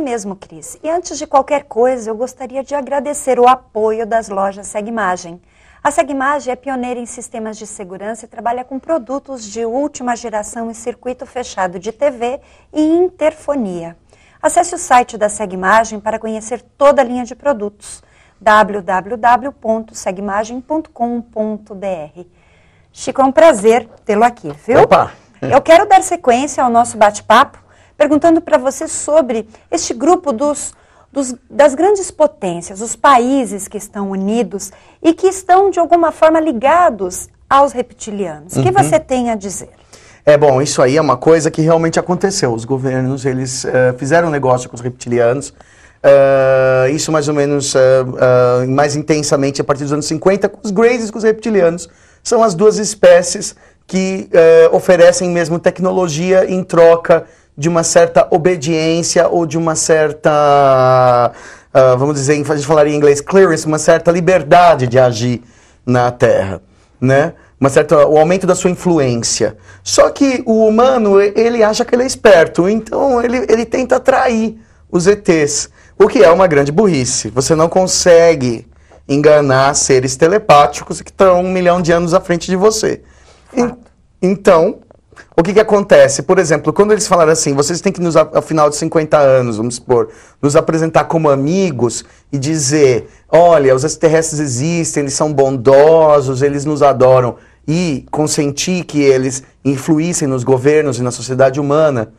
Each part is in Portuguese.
mesmo, Cris. E antes de qualquer coisa, eu gostaria de agradecer o apoio das lojas Segimagem. A Segimagem é pioneira em sistemas de segurança e trabalha com produtos de última geração em circuito fechado de TV e interfonia. Acesse o site da Segimagem para conhecer toda a linha de produtos www.segmagem.com.br. Chico, é um prazer tê-lo aqui, viu? Opa. Eu quero dar sequência ao nosso bate-papo perguntando para você sobre este grupo dos, dos, das grandes potências, os países que estão unidos e que estão, de alguma forma, ligados aos reptilianos. O que uhum. você tem a dizer? É bom, isso aí é uma coisa que realmente aconteceu. Os governos eles uh, fizeram negócio com os reptilianos. Uh, isso mais ou menos uh, mais intensamente a partir dos anos 50 com os Greys e com os reptilianos. São as duas espécies que oferecem mesmo tecnologia em troca de uma certa obediência ou de uma certa, uh, vamos dizer, a gente falaria em inglês clearance, uma certa liberdade de agir na Terra, né? Uma certa, o aumento da sua influência. Só que o humano, ele acha que ele é esperto, então ele, ele tenta atrair os ETs, o que é uma grande burrice. Você não consegue enganar seres telepáticos que estão um milhão de anos à frente de você. então, o que, que acontece? Por exemplo, quando eles falaram assim, vocês têm que, nos, ao final de 50 anos, vamos supor, nos apresentar como amigos e dizer: olha, os extraterrestres existem, eles são bondosos, eles nos adoram, e consentir que eles influíssem nos governos e na sociedade humana,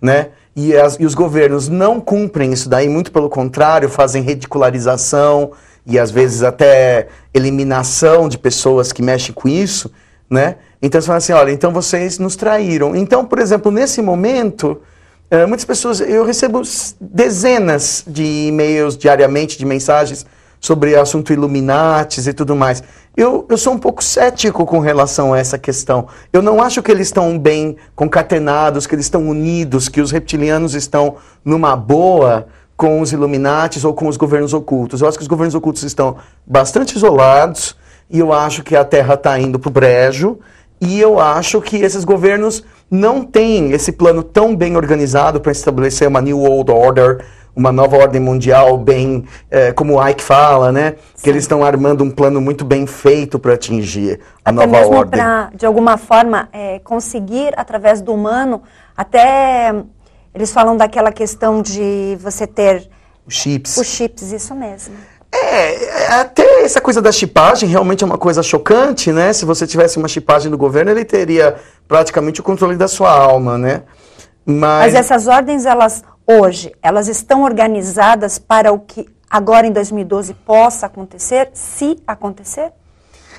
né? E, as, e os governos não cumprem isso daí, muito pelo contrário, fazem ridicularização e às vezes até eliminação de pessoas que mexem com isso, né? Então você fala assim, olha, então vocês nos traíram. Então, por exemplo, nesse momento, eh, muitas pessoas, eu recebo dezenas de e-mails diariamente, de mensagens sobre assunto Illuminates e tudo mais. Eu, eu sou um pouco cético com relação a essa questão. Eu não acho que eles estão bem concatenados, que eles estão unidos, que os reptilianos estão numa boa com os Illuminates ou com os governos ocultos. Eu acho que os governos ocultos estão bastante isolados e eu acho que a Terra está indo para o brejo e eu acho que esses governos não têm esse plano tão bem organizado para estabelecer uma New World Order, uma nova ordem mundial bem, é, como o Ike fala, né? Sim. Que eles estão armando um plano muito bem feito para atingir a até nova ordem. Pra, de alguma forma, é, conseguir, através do humano, até eles falam daquela questão de você ter... Os chips. Os chips, isso mesmo. É, é, até essa coisa da chipagem realmente é uma coisa chocante, né? Se você tivesse uma chipagem do governo, ele teria praticamente o controle da sua alma, né? Mas, Mas essas ordens, elas hoje, elas estão organizadas para o que agora em 2012 possa acontecer, se acontecer?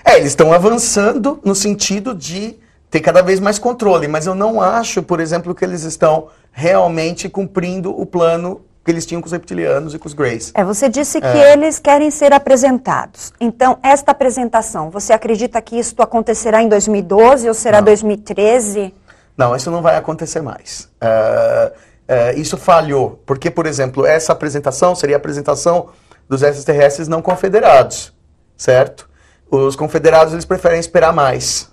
É, eles estão avançando no sentido de ter cada vez mais controle, mas eu não acho, por exemplo, que eles estão realmente cumprindo o plano que eles tinham com os reptilianos e com os Greys. É, você disse que é. eles querem ser apresentados. Então, esta apresentação, você acredita que isto acontecerá em 2012 ou será não. 2013? Não, isso não vai acontecer mais. Uh, uh, isso falhou, porque, por exemplo, essa apresentação seria a apresentação dos extraterrestres não confederados, certo? Os confederados, eles preferem esperar mais.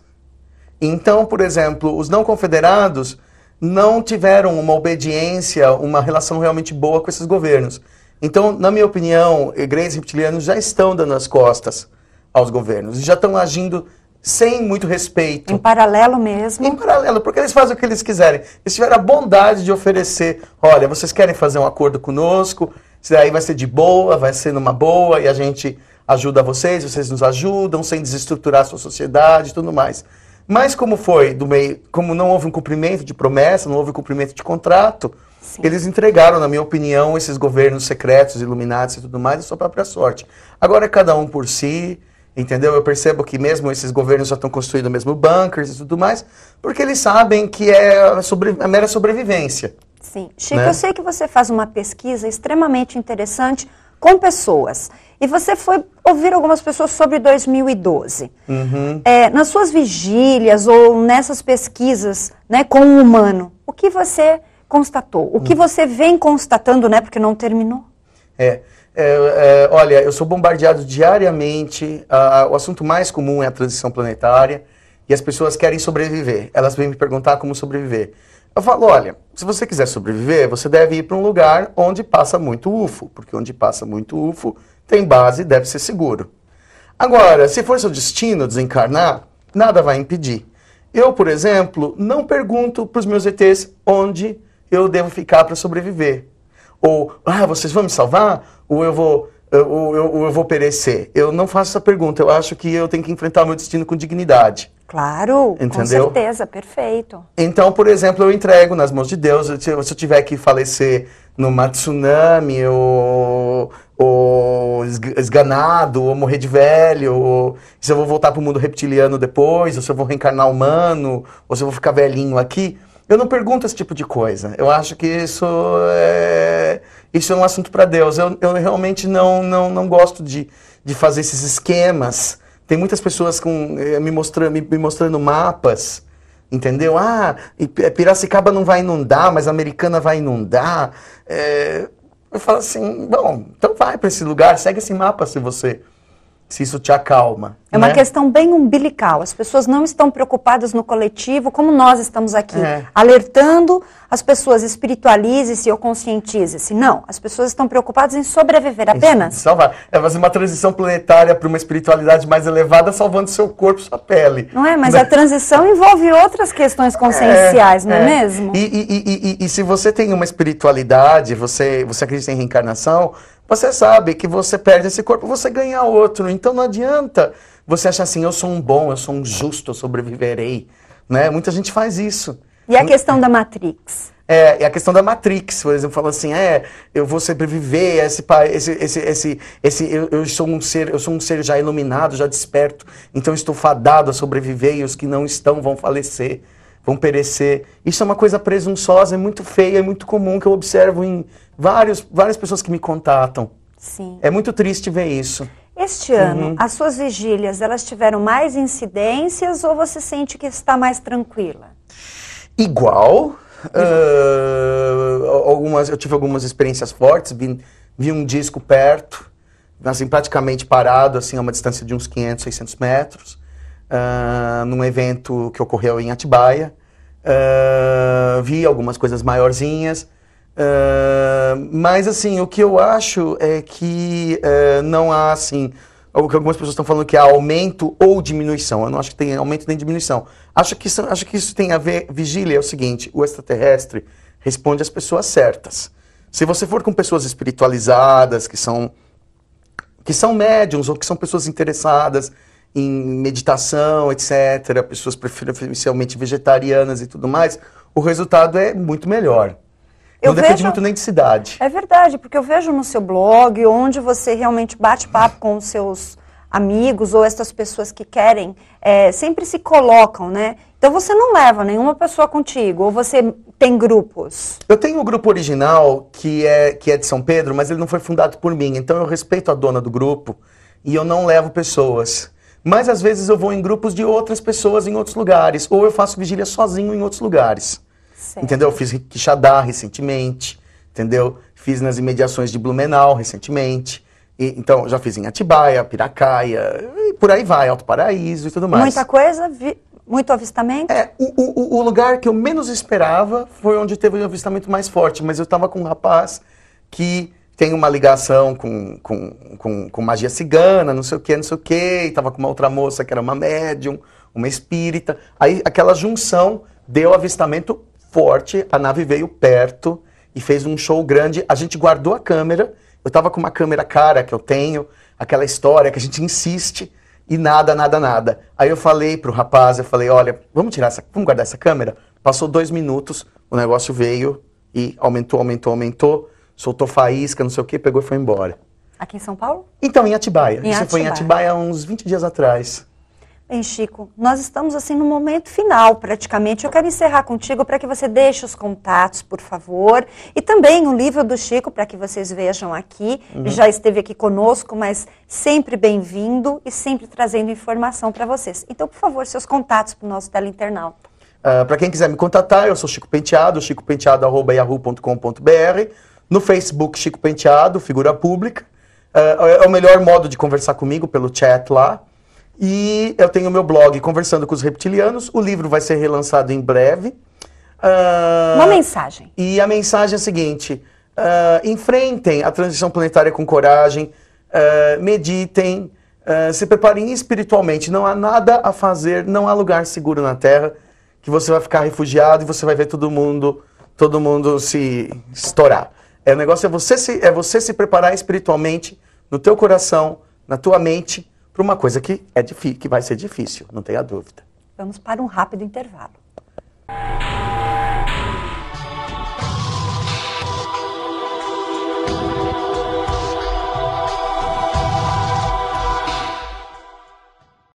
Então, por exemplo, os não confederados não tiveram uma obediência, uma relação realmente boa com esses governos. Então, na minha opinião, igrejas reptilianos já estão dando as costas aos governos e já estão agindo sem muito respeito. Em paralelo mesmo? Em paralelo, porque eles fazem o que eles quiserem. Eles tiveram a bondade de oferecer: olha, vocês querem fazer um acordo conosco, isso daí vai ser de boa, vai ser numa boa e a gente ajuda vocês, vocês nos ajudam sem desestruturar a sua sociedade e tudo mais. Mas como foi do meio, como não houve um cumprimento de promessa, não houve um cumprimento de contrato, Sim. eles entregaram, na minha opinião, esses governos secretos, iluminados e tudo mais, a sua própria sorte. Agora é cada um por si, entendeu? Eu percebo que mesmo esses governos já estão construindo mesmo bunkers e tudo mais, porque eles sabem que é a, sobre, a mera sobrevivência. Sim. Chico, né? eu sei que você faz uma pesquisa extremamente interessante com pessoas. E você foi ouvir algumas pessoas sobre 2012. Uhum. É, nas suas vigílias ou nessas pesquisas né, com o um humano, o que você constatou? O que uhum. você vem constatando, né? Porque não terminou. É. É, é, olha, eu sou bombardeado diariamente. A, o assunto mais comum é a transição planetária e as pessoas querem sobreviver. Elas vêm me perguntar como sobreviver. Eu falo, olha, se você quiser sobreviver, você deve ir para um lugar onde passa muito UFO, porque onde passa muito UFO tem base e deve ser seguro. Agora, se for seu destino desencarnar, nada vai impedir. Eu, por exemplo, não pergunto para os meus ETs onde eu devo ficar para sobreviver. Ou, ah, vocês vão me salvar? Ou eu vou ou eu, vou perecer? Eu não faço essa pergunta. Eu acho que eu tenho que enfrentar meu destino com dignidade. Claro, Entendeu? com certeza, perfeito. Então, por exemplo, eu entrego nas mãos de Deus. Se eu tiver que falecer numa tsunami, ou, ou esganado, ou morrer de velho, ou se eu vou voltar para o mundo reptiliano depois, ou se eu vou reencarnar humano, ou se eu vou ficar velhinho aqui, eu não pergunto esse tipo de coisa. Eu acho que isso é, isso é um assunto para Deus. Eu, eu realmente não, não, não gosto de, de fazer esses esquemas tem muitas pessoas com, eh, me, mostrando, me, mostrando mapas, entendeu? Ah, Piracicaba não vai inundar, mas Americana vai inundar. É, eu falo assim, bom, então vai para esse lugar, segue esse mapa se você se isso te acalma. É né? uma questão bem umbilical. As pessoas não estão preocupadas no coletivo, como nós estamos aqui, é. alertando as pessoas espiritualize-se ou conscientize-se. Não, as pessoas estão preocupadas em sobreviver apenas. Isso, salvar. É fazer uma transição planetária para uma espiritualidade mais elevada, salvando seu corpo, sua pele. Não é, mas a transição envolve outras questões conscienciais, é, não é, é. mesmo? E, e, e, e se você tem uma espiritualidade, você, você acredita em reencarnação, você sabe que você perde esse corpo, você ganha outro. Então não adianta você achar assim, eu sou um bom, eu sou um justo, eu sobreviverei. Né? Muita gente faz isso. E a questão da Matrix? É, e a questão da Matrix, por exemplo, fala assim, é, eu vou sobreviver esse pai esse, esse, esse, esse eu, eu, sou um ser, eu sou um ser já iluminado, já desperto, então estou fadado a sobreviver e os que não estão vão falecer vão perecer. Isso é uma coisa presunçosa, é muito feia, é muito comum que eu observo em vários, várias pessoas que me contatam. Sim. É muito triste ver isso. Este uhum. ano, as suas vigílias, elas tiveram mais incidências ou você sente que está mais tranquila? Igual. Uh, algumas, eu tive algumas experiências fortes, vi, vi um disco perto, assim, praticamente parado, assim, a uma distância de uns 500, 600 metros uh, num evento que ocorreu em Atibaia. Uh, vi algumas coisas maiorzinhas. Uh, mas assim, o que eu acho é que não há assim. O que algumas pessoas estão falando que há aumento ou diminuição. Eu não acho que tem aumento nem diminuição. Acho que isso, acho que isso tem a ver. Vigília é o seguinte: o extraterrestre responde às pessoas certas. Se você for com pessoas espiritualizadas, que são que são médiums ou que são pessoas interessadas, em meditação, etc., pessoas preferencialmente vegetarianas e tudo mais, o resultado é muito melhor. Eu não depende muito nem de cidade. É verdade, porque eu vejo no seu blog, onde você realmente bate papo com os seus amigos ou essas pessoas que querem, é, sempre se colocam, né? Então você não leva nenhuma pessoa contigo, ou você tem grupos? Eu tenho o um grupo original, que é, que é de São Pedro, mas ele não foi fundado por mim, então eu respeito a dona do grupo e eu não levo pessoas. Mas às vezes eu vou em grupos de outras pessoas em outros lugares, ou eu faço vigília sozinho em outros lugares. Certo. Entendeu? Eu fiz Quixadá recentemente, entendeu? Fiz nas imediações de Blumenau recentemente. E, então, já fiz em Atibaia, Piracaia, por aí vai, Alto Paraíso e tudo mais. Muita coisa, vi... muito avistamento? É, o, o, o, lugar que eu menos esperava foi onde teve o um avistamento mais forte, mas eu estava com um rapaz que tem uma ligação com, com, com, com magia cigana, não sei o que, não sei o que, e tava com uma outra moça que era uma médium, uma espírita. Aí aquela junção deu avistamento forte, a nave veio perto e fez um show grande. A gente guardou a câmera, eu tava com uma câmera cara que eu tenho, aquela história que a gente insiste e nada, nada, nada. Aí eu falei para o rapaz, eu falei, olha, vamos tirar essa, vamos guardar essa câmera? Passou dois minutos, o negócio veio e aumentou, aumentou, aumentou soltou faísca, não sei o que, pegou e foi embora. Aqui em São Paulo? Então, em Atibaia. Em Isso Atibaia. foi em Atibaia há uns 20 dias atrás. Bem, Chico, nós estamos assim no momento final, praticamente. Eu quero encerrar contigo para que você deixe os contatos, por favor, e também o livro do Chico para que vocês vejam aqui. Uhum. Já esteve aqui conosco, mas sempre bem-vindo e sempre trazendo informação para vocês. Então, por favor, seus contatos para o nosso teleinternauta. Uh, para quem quiser me contatar, eu sou Chico Penteado, chicopenteado.yahoo.com.br. No Facebook, Chico Penteado, figura pública. Ah, é o melhor modo de conversar comigo pelo chat lá. E eu tenho meu blog Conversando com os Reptilianos. O livro vai ser relançado em breve. Uh, Uma mensagem. E a mensagem é a seguinte: uh, enfrentem a transição planetária com coragem, uh, meditem, se preparem espiritualmente. Não há nada a fazer, não há lugar seguro na Terra que você vai ficar refugiado e você vai ver todo mundo, todo mundo se estourar. É o negócio é você se, é você se preparar espiritualmente, no teu coração, na tua mente, para uma coisa que, é, que vai ser difícil, não tenha dúvida. Vamos para um rápido intervalo.